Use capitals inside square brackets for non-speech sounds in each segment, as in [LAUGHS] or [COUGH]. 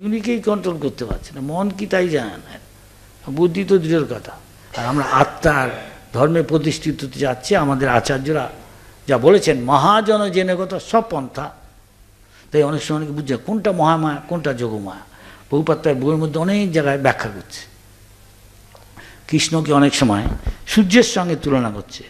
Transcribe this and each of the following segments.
এগুলিকেই control করতে পারছে না মন কি তাই জানে না বুদ্ধি তো দৃঢ়র কথা আর আমরা আত্মার ধর্মে প্রতিষ্ঠিত যাচ্ছে আমাদের আচার্যরা যা বলেছেন মহাজন জেনে কথা সব পন্থা তাই অনেক সময় অনেকে বুঝছে কোনটা মহামায়া কোনটা যোগমায়া বহুপাত বইয়ের মধ্যে অনেক জায়গায় ব্যাখ্যা করছে কৃষ্ণকে অনেক সময় সূর্যের সঙ্গে তুলনা করছে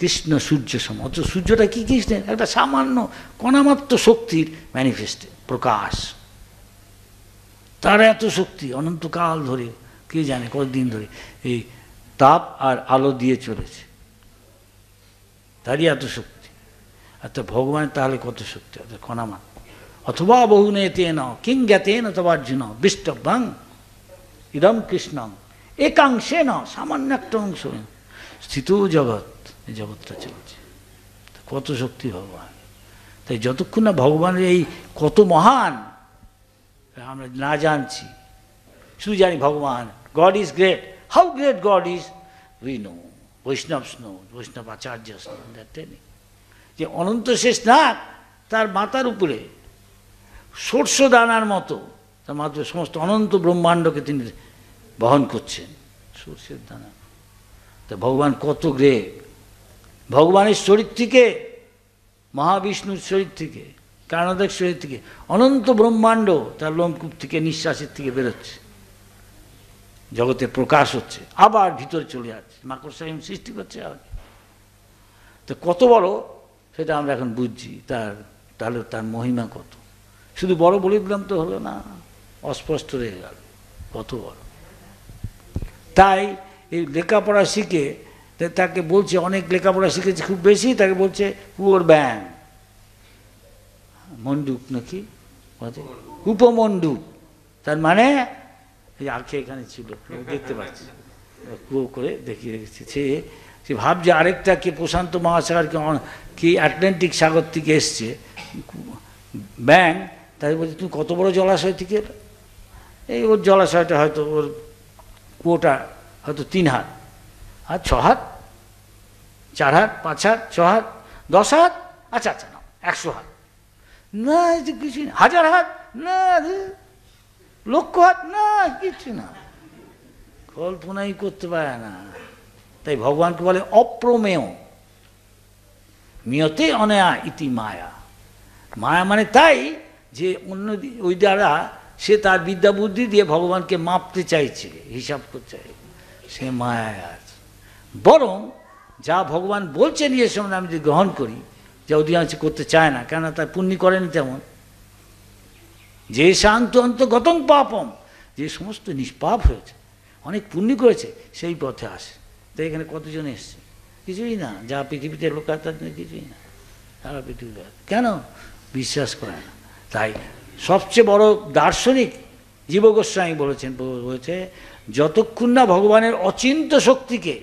কৃষ্ণ সূর্য সম অথচ সূর্যটা কি কৃষ্ণের একটা সামান্য কণামাত্র শক্তির ম্যানিফেস্টে প্রকাশ তার এত শক্তি অনন্তকাল ধরে কে জানে কতদিন ধরে এই তাপ আর আলো দিয়ে চলেছে তারই এত শক্তি আর তো ভগবানের তাহলে কত শক্তি অত কণামান অথবা নেতে ন কিং জ্ঞাতেন অথবা অর্জুন বিষ্টভাং ইদম কৃষ্ণং একাংশে ন সামান্য একটা অংশ স্থিত জগৎ এই জগৎটা চলছে কত শক্তি ভগবান তাই যতক্ষণ না ভগবানের এই কত মহান আমরা না জানছি শুধু জানি ভগবান God is great how great God is we know বৈষ্ণব স্নো বৈষ্ণব আচার্য স্নো দ্যাট যে অনন্ত শেষ না তার মাতার উপরে সর্ষ দানার মতো তার মাত্র সমস্ত অনন্ত ব্রহ্মাণ্ডকে তিনি বহন করছেন সর্ষের দানা তা ভগবান কত গ্রেট ভগবানের শরীর থেকে মহাবিষ্ণুর শরীর থেকে কারণাদের শরীর থেকে অনন্ত ব্রহ্মাণ্ড তার লোমকূপ থেকে নিঃশ্বাসের থেকে বেরোচ্ছে জগতে প্রকাশ হচ্ছে আবার ভিতরে চলে যাচ্ছে মাকড়সা সৃষ্টি করছে আর তো কত বড় সেটা আমরা এখন বুঝছি তার তাহলে তার মহিমা কত শুধু বড় বলে দিলাম তো হলো না অস্পষ্ট রয়ে গেল কত বড় তাই এই লেখাপড়া শিখে তাকে বলছে অনেক লেখাপড়া শিখেছে খুব বেশি তাকে বলছে পুয়োর ব্যায়াম মন্ডুক নাকি উপমন্ডুক তার মানে আখে এখানে ছিল দেখতে পাচ্ছি কুয়ো করে দেখিয়ে রেখেছে সে সে ভাবছে আরেকটা কে প্রশান্ত মহাসাগরকে কি আটলান্টিক সাগর থেকে এসছে ব্যাং তাই বলছে তুমি কত বড় জলাশয় থেকে এই ওর জলাশয়টা হয়তো ওর কুয়োটা হয়তো তিন হাত আর ছ হাত চার হাত পাঁচ হাত ছ হাত দশ হাত আচ্ছা আচ্ছা না একশো হাত না কিছু না হাজার হাত না লক্ষ হাত না কিছু না কল্পনাই করতে পারে না তাই ভগবানকে বলে অপ্রমেয় মিয়তে অনেয়া ইতি মায়া মায়া মানে তাই যে অন্য ওই দ্বারা সে তার বিদ্যা বুদ্ধি দিয়ে ভগবানকে মাপতে চাইছে হিসাব করতে চাই সে মায়া আছে বরং যা ভগবান বলছেন ইয়ের সময় আমি যদি গ্রহণ করি যে অধিকাংশ করতে চায় না কেন তার পুণ্যি করেনি তেমন যে শান্ত অন্তগতম পাপম যে সমস্ত নিষ্পাপ হয়েছে অনেক পুণ্যি করেছে সেই পথে আসে তাই এখানে কতজন এসছে কিছুই না যা পৃথিবীতে লোক তার কিছুই না সারা পৃথিবীতে কেন বিশ্বাস করে না তাই সবচেয়ে বড় দার্শনিক জীব গোস্বামী বলেছেন বলেছে যতক্ষণ না ভগবানের অচিন্ত শক্তিকে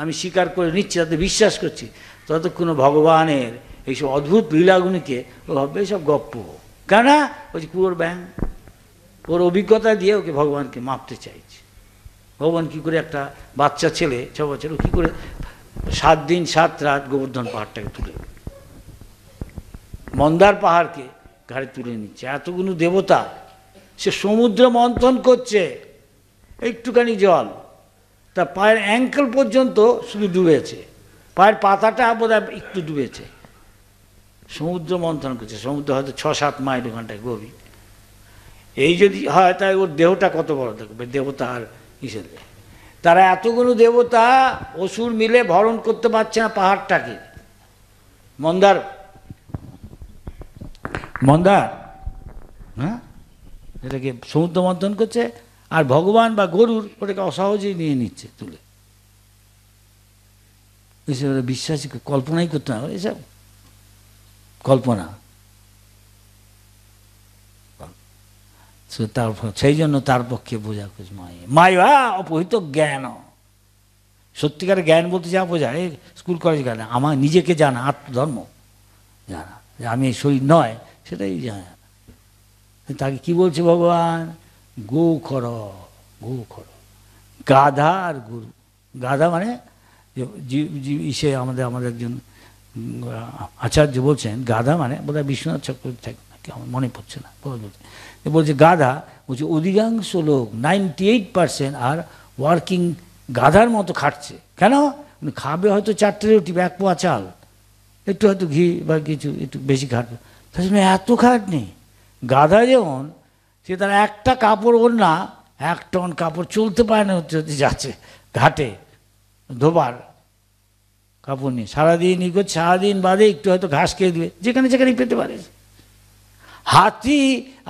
আমি স্বীকার করে নিচ্ছি তাতে বিশ্বাস করছি ততক্ষণ ভগবানের এইসব অদ্ভুত লীলাগুলিকে ও ভাববে সব গপ্প কেন ওই যে কুয়োর ব্যাং ওর অভিজ্ঞতা দিয়ে ওকে ভগবানকে মাপতে চাইছে ভগবান কী করে একটা বাচ্চা ছেলে ছ বছর কী করে সাত দিন সাত রাত গোবর্ধন পাহাড়টাকে তুলে মন্দার পাহাড়কে ঘাড়ে তুলে নিচ্ছে এতগুলো দেবতা সে সমুদ্র মন্থন করছে একটুখানি জল তার পায়ের অ্যাঙ্কেল পর্যন্ত শুধু ডুবেছে পায়ের পাতাটা বোধহয় একটু ডুবেছে সমুদ্র মন্থন করছে সমুদ্র হয়তো ছ সাত মাইল ঘন্টায় গভীর এই যদি হয় তাই ওর দেহটা কত বড় থাকবে দেবতা আর তারা এতগুলো দেবতা অসুর মিলে ভরণ করতে পারছে না পাহাড়টাকে মন্দার মন্দার হ্যাঁ এটাকে সমুদ্র মন্থন করছে আর ভগবান বা গরুর ওটাকে অসহজেই নিয়ে নিচ্ছে তুলে এসব বিশ্বাসী কল্পনাই করতে না এসব কল্পনা তার সেই জন্য তার পক্ষে বোঝা খুঁজ মায়ে মায়া অপহিত জ্ঞান সত্যিকার জ্ঞান বলতে যা বোঝায় স্কুল কলেজ গেলে আমার নিজেকে জানা আত্মধর্ম জানা যে আমি এই শরীর নয় সেটাই জানা তাকে কি বলছে ভগবান গো খর গো খর গাধা আর গুরু গাধা মানে ইসে আমাদের আমাদের একজন আচার্য বলছেন গাধা মানে বোধহয় বিশ্বনাথ চক্রবর্তী থাকে নাকি আমার মনে পড়ছে না বলতে বলছে গাধা বলছে অধিকাংশ লোক ninety eight percent are working গাধার মতো খাটছে কেন খাবে হয়তো চারটে রুটি এক পোয়া চাল একটু হয়তো ঘি বা কিছু একটু বেশি খাটবে তার জন্য এত খাটনি গাধা যেমন সে তার একটা কাপড় ওর না এক টন কাপড় চলতে পারে না হচ্ছে যাচ্ছে ঘাটে ধোবার কাপড় নিয়ে সারাদিন ই করছে সারাদিন বাদে একটু হয়তো ঘাস খেয়ে দেবে যেখানে সেখানে পেতে পারে হাতি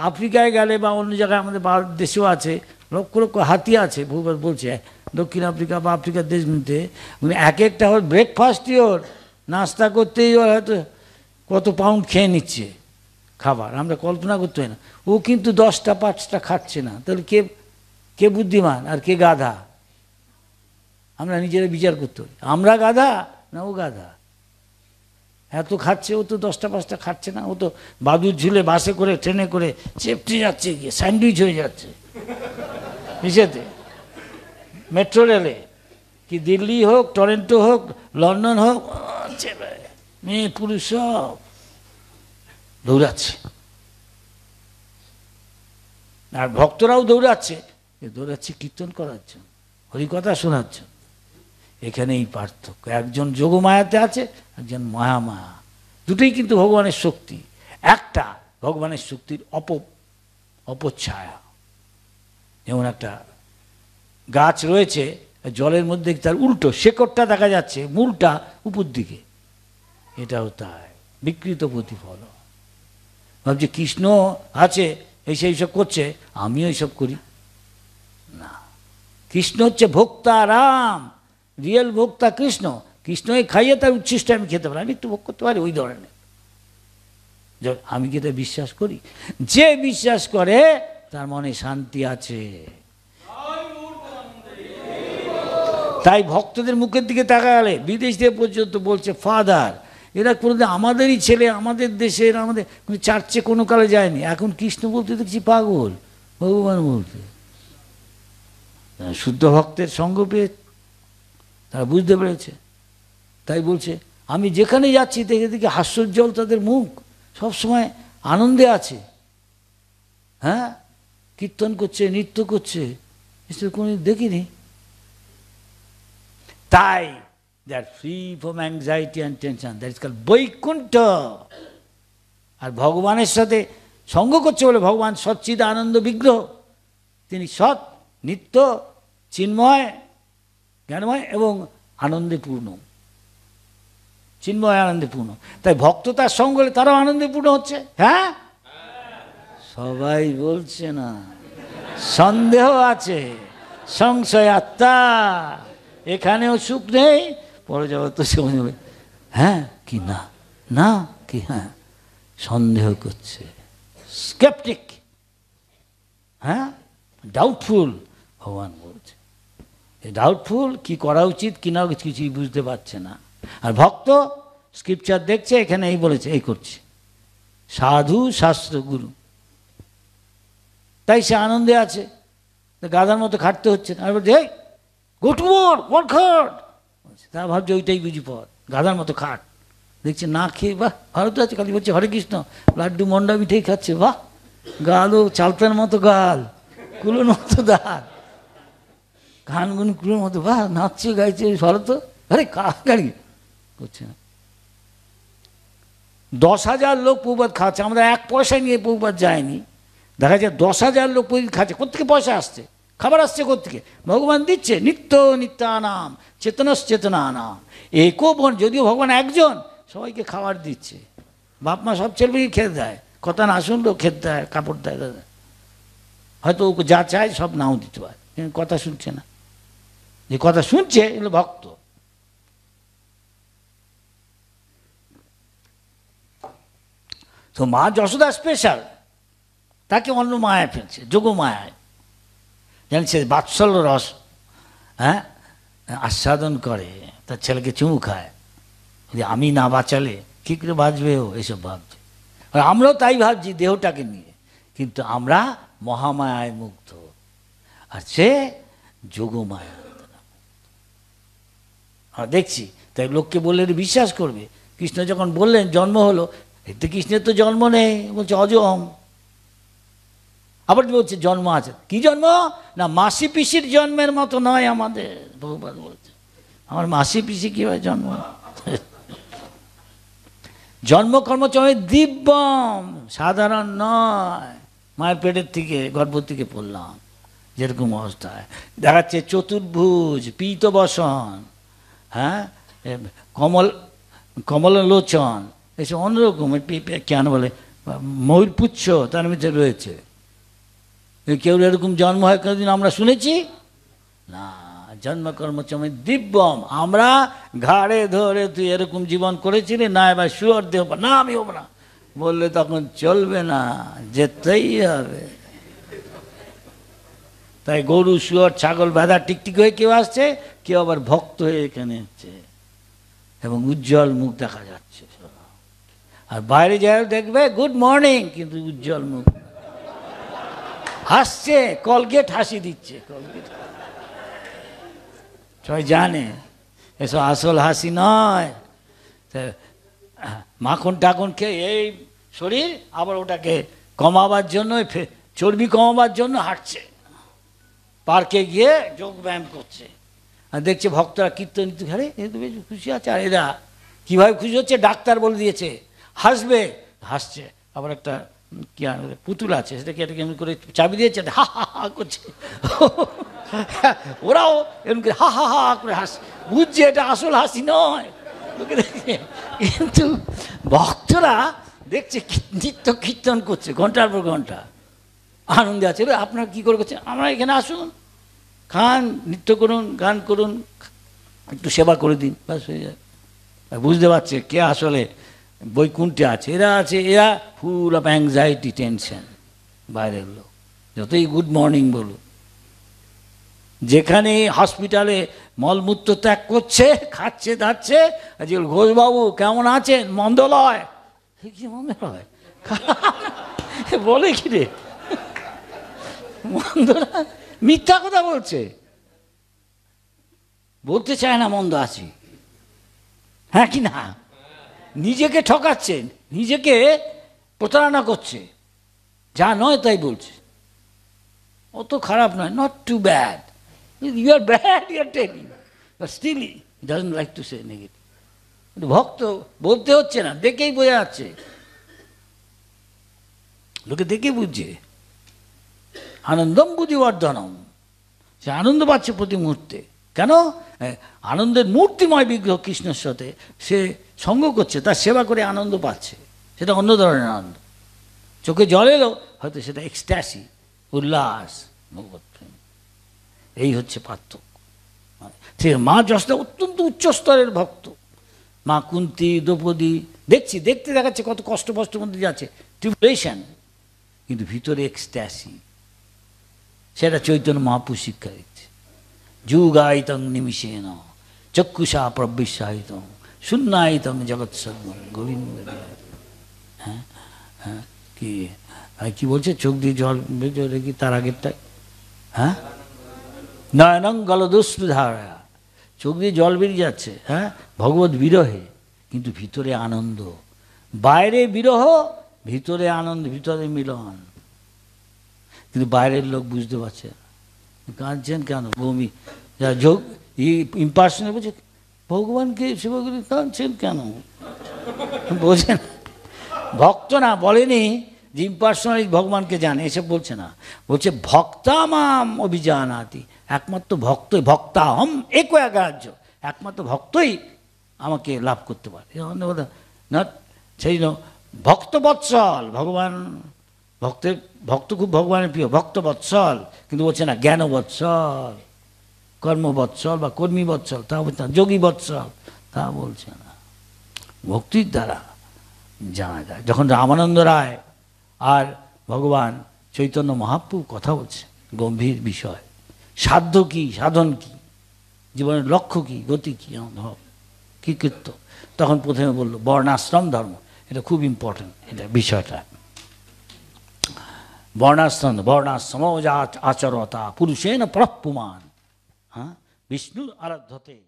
আফ্রিকায় গেলে বা অন্য জায়গায় আমাদের ভারত দেশেও আছে লক্ষ লক্ষ হাতি আছে বহুবার বলছে দক্ষিণ আফ্রিকা বা আফ্রিকার দেশগুলিতে উনি এক একটা ওর ব্রেকফাস্টই ওর নাস্তা করতেই ওর হয়তো কত পাউন্ড খেয়ে নিচ্ছে খাবার আমরা কল্পনা করতে হয় না ও কিন্তু দশটা পাঁচটা খাচ্ছে না তাহলে কে কে বুদ্ধিমান আর কে গাধা আমরা নিজেরা বিচার করতে আমরা গাধা না ও গাধা এত খাচ্ছে ও তো দশটা পাঁচটা খাচ্ছে না ও তো বাদুর ঝুলে বাসে করে ট্রেনে করে চেপটে যাচ্ছে গিয়ে স্যান্ডউইচ হয়ে যাচ্ছে নিষেধে মেট্রো রেলে কি দিল্লি হোক টরেন্টো হোক লন্ডন হোক মেয়ে পুরুষ সব দৌড়াচ্ছে আর ভক্তরাও দৌড়াচ্ছে দৌড়াচ্ছে কীর্তন করার জন্য হরিকথা শোনার জন্য এখানেই পার্থক্য একজন যোগমায়াতে আছে একজন মহামায়া দুটোই কিন্তু ভগবানের শক্তি একটা ভগবানের শক্তির অপ অপচ্ছায়া যেমন একটা গাছ রয়েছে জলের মধ্যে তার উল্টো শেকড়টা দেখা যাচ্ছে মূলটা উপর দিকে এটাও তাই বিকৃত প্রতিফল ভাবছি কৃষ্ণ আছে এই সেই সব করছে আমিও এইসব করি না কৃষ্ণ হচ্ছে ভোক্তা রাম রিয়েল ভোক্তা কৃষ্ণ কৃষ্ণই খাইয়ে তার উচ্ছিষ্ট আমি খেতে পারি আমি একটু ভোগ করতে পারি ওই ধরনের আমি কি এটা বিশ্বাস করি যে বিশ্বাস করে তার মনে শান্তি আছে তাই ভক্তদের মুখের দিকে তাকালে বিদেশ দিয়ে পর্যন্ত বলছে ফাদার এরা কোনোদিন আমাদেরই ছেলে আমাদের দেশের আমাদের চার্চে কোনো কালে যায়নি এখন কৃষ্ণ বলতে দেখছি পাগল ভগবান বলতে শুদ্ধ ভক্তের সঙ্গ পেয়ে তারা বুঝতে পেরেছে তাই বলছে আমি যেখানে যাচ্ছি দেখে দেখি হাস্যজ্জ্বল তাদের মুখ সবসময় আনন্দে আছে হ্যাঁ কীর্তন করছে নৃত্য করছে এসব কোনো দেখিনি তাই they are free from anxiety and tension that is কাল বৈকুণ্ঠ আর ভগবানের সাথে সঙ্গ করছে বলে ভগবান সচ্চিদ আনন্দ বিগ্রহ তিনি সৎ নিত্য চিন্ময় জ্ঞানময় এবং আনন্দে পূর্ণ চিন্ময় আনন্দে পূর্ণ তাই ভক্ত তার সঙ্গ হলে তারাও আনন্দে পূর্ণ হচ্ছে হ্যাঁ সবাই বলছে না সন্দেহ আছে সংশয় আত্মা এখানেও সুখ নেই যাবো তো সে হ্যাঁ কি না না কি হ্যাঁ সন্দেহ করছে স্কেপটিক হ্যাঁ ডাউটফুল ভগবান ডাউটফুল কি করা উচিত কি না কিছুই বুঝতে পারছে না আর ভক্ত স্ক্রিপচার দেখছে এখানে এই বলেছে এই করছে সাধু শাস্ত্র গুরু তাই সে আনন্দে আছে গাধার মতো খাটতে হচ্ছে আর বলছে এই গো টু তা ভাবছে ওইটাই বুঝি পথ গাধার মতো খাট দেখছে না খেয়ে বাহ ভালো তো আছে কালী বলছে হরে কৃষ্ণ লাড্ডু মন্ডা মিঠেই খাচ্ছে বাহ ও চালতার মতো গাল কুলোর মতো দাঁত গুন কুলোর মতো বা নাচছে গাইছে তো আরে গাড়ি করছে না দশ হাজার লোক পৌবাদ খাচ্ছে আমরা এক পয়সা নিয়ে পৌবাদ যায়নি দেখা যায় দশ হাজার লোক প্রতিদিন খাচ্ছে কোথেকে পয়সা আসছে খাবার আসছে কোথেকে ভগবান দিচ্ছে নিত্য নিত্যানাম চেতনস চেতনানাম একো বোন যদিও ভগবান একজন সবাইকে খাবার দিচ্ছে বাপ মা সব ছেলেমেয়েকে খেতে দেয় কথা না শুনলেও খেতে দেয় কাপড় দেয় হয়তো ওকে যা চায় সব নাও দিতে পারে কথা শুনছে না যে কথা শুনছে এগুলো ভক্ত তো মা যশোদা স্পেশাল তাকে অন্য মায়ায় ফেলছে যোগ মায়ায় যেন সে বাৎসল্য রস হ্যাঁ আস্বাদন করে তার ছেলেকে চুমু খায় যদি আমি না বাঁচালে কী করে বাঁচবে ও এসব ভাবছে আর আমরাও তাই ভাবছি দেহটাকে নিয়ে কিন্তু আমরা মহামায়ায় মুগ্ধ আর সে যোগমায়া হ্যাঁ দেখছি তাই লোককে বললে বিশ্বাস করবে কৃষ্ণ যখন বললেন জন্ম হলো এতে কৃষ্ণের তো জন্ম নেই বলছে অজম আবার বলছে জন্ম আছে কি জন্ম না মাসি পিসির জন্মের মতো নয় আমাদের বহুবার বলছে আমার মাসি পিসি কীভাবে জন্ম জন্ম কর্মচয় দিব্যম সাধারণ নয় মায়ের পেটের থেকে গর্ভ থেকে পড়লাম যেরকম অবস্থায় দেখাচ্ছে চতুর্ভুজ পীতবসন হ্যাঁ কমল কমললোচন এসে অন্যরকম কেন বলে ময়ূরপুচ্ছ তার মধ্যে রয়েছে কেউ এরকম জন্ম হয় কোনোদিন আমরা শুনেছি না জন্মকর্ম চমে দিব্যম আমরা ঘাড়ে ধরে তুই এরকম জীবন করেছিলি না এবার সুয়ার দেহ না আমি হব না বললে তখন চলবে না যেতেই হবে তাই গরু শুয়র ছাগল ভেদা টিকটিক হয়ে কেউ আসছে কেউ আবার ভক্ত হয়ে এখানে হচ্ছে এবং উজ্জ্বল মুখ দেখা যাচ্ছে আর বাইরে যারা দেখবে গুড মর্নিং কিন্তু উজ্জ্বল মুখ হাসছে কলগেট হাসি দিচ্ছে কলগেট সবাই জানে এসব আসল হাসি নয় মাখন টাখন খেয়ে এই শরীর আবার ওটাকে কমাবার জন্য চর্বি কমাবার জন্য হাঁটছে পার্কে গিয়ে যোগ ব্যায়াম করছে আর দেখছে ভক্তরা কীর্তন ঘরে বেশ খুশি আছে আর এরা কীভাবে খুশি হচ্ছে ডাক্তার বলে দিয়েছে হাসবে হাসছে আবার একটা কি পুতুল আছে সেটাকে এটা কেমন করে চাবি দিয়েছে হা হা হা করছে ওরাও এমন করে হা হা হা করে হাস বুঝছে এটা আসল হাসি নয় কিন্তু ভক্তরা দেখছে নিত্য কীর্তন করছে ঘন্টার পর ঘন্টা আনন্দে আছে রে আপনারা কী করে করছেন আমরা এখানে আসুন খান নৃত্য করুন গান করুন একটু সেবা করে দিন ব্যাস হয়ে যায় বুঝতে পারছে কে আসলে বৈকুণ্ঠে আছে এরা আছে এরা ফুল অফ অ্যাংজাইটি টেনশন বাইরের লোক যতই গুড মর্নিং বলুন যেখানে হসপিটালে মলমূত্র ত্যাগ করছে খাচ্ছে দাচ্ছে আজকাল ঘোষবাবু কেমন আছেন মন্দলয় কি মন্দলয় [LAUGHS] বলে কি রে মন্দরা মিথ্যা কথা বলছে বলতে চায় না মন্দ আছি হ্যাঁ কি না নিজেকে ঠকাচ্ছে নিজেকে প্রতারণা করছে যা নয় তাই বলছে অত খারাপ নয় not too bad you are bad you are telling but still doesn't like to say negative ভক্ত বলতে হচ্ছে না দেখেই বোঝা যাচ্ছে লোকে দেখে বুঝছে আনন্দম বুদ্ধিবর্ধনম সে আনন্দ পাচ্ছে প্রতি মুহূর্তে কেন আনন্দের মূর্তিময় বিগ্রহ কৃষ্ণের সাথে সে সঙ্গ করছে তার সেবা করে আনন্দ পাচ্ছে সেটা অন্য ধরনের আনন্দ চোখে জল এলো হয়তো সেটা এক্সট্যাসি উল্লাস ভগবৎপ্রেম এই হচ্ছে পার্থক্য সে মানে, মা যশটা অত্যন্ত উচ্চ স্তরের ভক্ত মা কুন্তি দ্রৌপদী দেখছি দেখতে দেখাচ্ছে কত কষ্ট কষ্টের মধ্যে যাচ্ছে ট্রিপুলেশন কিন্তু ভিতরে এক্সট্যাসি সেটা চৈতন্য মহাপুর শিক্ষা দিচ্ছে নিমিষে ন চক্ষুষা প্রবিশ্বায়িত শূন্যায়িতং জগৎ সদ্গুণ গোবিন্দ হ্যাঁ হ্যাঁ কি কি বলছে চোখ দিয়ে জল বেরোলে কি তার আগেরটাই হ্যাঁ নয়নং গলদস্যু ধারা চোখ দিয়ে জল বেরিয়ে যাচ্ছে হ্যাঁ ভগবত বিরহে কিন্তু ভিতরে আনন্দ বাইরে বিরহ ভিতরে আনন্দ ভিতরে মিলন কিন্তু বাইরের লোক বুঝতে পারছে কাঁদছেন কেন ভূমি যা যোগ ই ইম্পার্সনে বলছে ভগবানকে শিবগুলি কাঁদছেন কেন বোঝেন ভক্ত না বলেনি যে ইম্পার্সোনালি ভগবানকে জানে এসব বলছে না বলছে ভক্তামাম অভিযান আতি একমাত্র ভক্তই ভক্তা হম এক রাজ্য একমাত্র ভক্তই আমাকে লাভ করতে পারে অন্য কথা না সেই ভক্তবৎসল ভগবান ভক্তের ভক্ত খুব ভগবানের প্রিয় ভক্ত বৎসল কিন্তু বলছে না জ্ঞান বৎসল কর্ম বৎসল বা কর্মী বৎসল তা বলছে না যোগী বৎসল তা বলছে না ভক্তির দ্বারা জানা যায় যখন রামানন্দ রায় আর ভগবান চৈতন্য মহাপ্রু কথা বলছে গম্ভীর বিষয় সাধ্য কি সাধন কি জীবনের লক্ষ্য কি গতি কি অনুভব কি তখন প্রথমে বললো বর্ণাশ্রম ধর্ম এটা খুব ইম্পর্টেন্ট এটা বিষয়টা વર્ણસન વર્ણ સમોજાત આચરોતા પુરુષેન પ્રપુમાન હા વિષ્ણુ આરાધતે